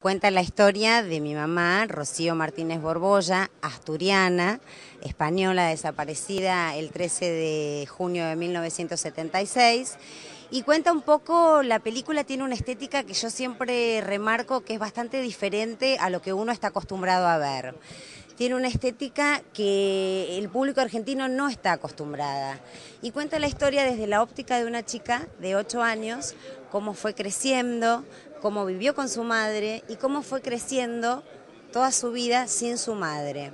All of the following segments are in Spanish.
Cuenta la historia de mi mamá, Rocío Martínez Borbolla, asturiana, española, desaparecida el 13 de junio de 1976 y cuenta un poco, la película tiene una estética que yo siempre remarco que es bastante diferente a lo que uno está acostumbrado a ver. Tiene una estética que el público argentino no está acostumbrada y cuenta la historia desde la óptica de una chica de 8 años, cómo fue creciendo, cómo vivió con su madre y cómo fue creciendo toda su vida sin su madre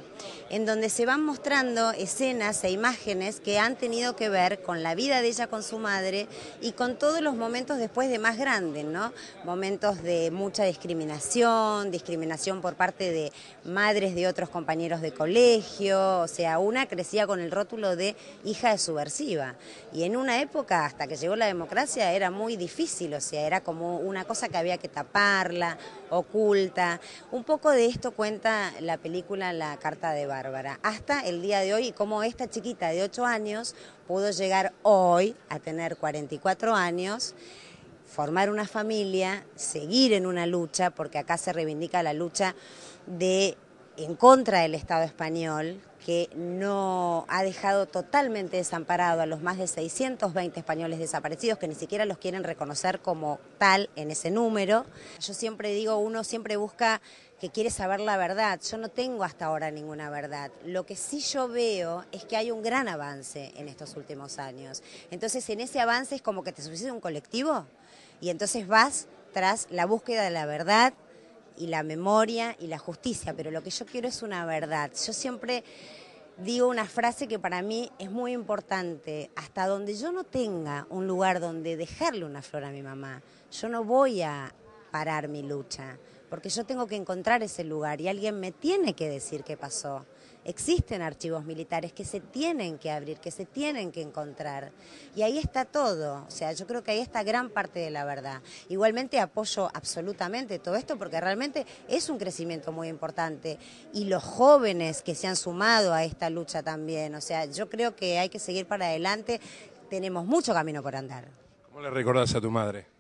en donde se van mostrando escenas e imágenes que han tenido que ver con la vida de ella con su madre y con todos los momentos después de más grande, ¿no? Momentos de mucha discriminación, discriminación por parte de madres de otros compañeros de colegio, o sea, una crecía con el rótulo de hija de subversiva. Y en una época, hasta que llegó la democracia, era muy difícil, o sea, era como una cosa que había que taparla, oculta. Un poco de esto cuenta la película La Carta de Bar Bárbara, hasta el día de hoy y cómo esta chiquita de 8 años pudo llegar hoy a tener 44 años formar una familia, seguir en una lucha, porque acá se reivindica la lucha de en contra del Estado español, que no ha dejado totalmente desamparado a los más de 620 españoles desaparecidos, que ni siquiera los quieren reconocer como tal en ese número. Yo siempre digo, uno siempre busca que quiere saber la verdad. Yo no tengo hasta ahora ninguna verdad. Lo que sí yo veo es que hay un gran avance en estos últimos años. Entonces, en ese avance es como que te sucede un colectivo y entonces vas tras la búsqueda de la verdad y la memoria y la justicia. Pero lo que yo quiero es una verdad. Yo siempre digo una frase que para mí es muy importante. Hasta donde yo no tenga un lugar donde dejarle una flor a mi mamá, yo no voy a parar mi lucha porque yo tengo que encontrar ese lugar y alguien me tiene que decir qué pasó. Existen archivos militares que se tienen que abrir, que se tienen que encontrar. Y ahí está todo. O sea, yo creo que ahí está gran parte de la verdad. Igualmente apoyo absolutamente todo esto porque realmente es un crecimiento muy importante. Y los jóvenes que se han sumado a esta lucha también. O sea, yo creo que hay que seguir para adelante. Tenemos mucho camino por andar. ¿Cómo le recordás a tu madre?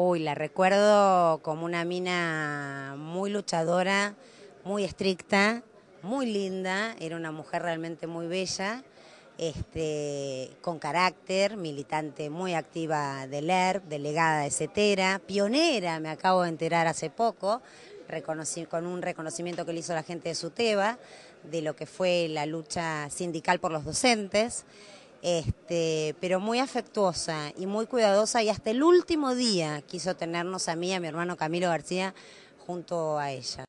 Uy, la recuerdo como una mina muy luchadora, muy estricta, muy linda, era una mujer realmente muy bella, este, con carácter, militante muy activa del ERP, delegada de pionera, me acabo de enterar hace poco, reconocí, con un reconocimiento que le hizo la gente de SUTEBA, de lo que fue la lucha sindical por los docentes este, pero muy afectuosa y muy cuidadosa y hasta el último día quiso tenernos a mí a mi hermano Camilo García junto a ella.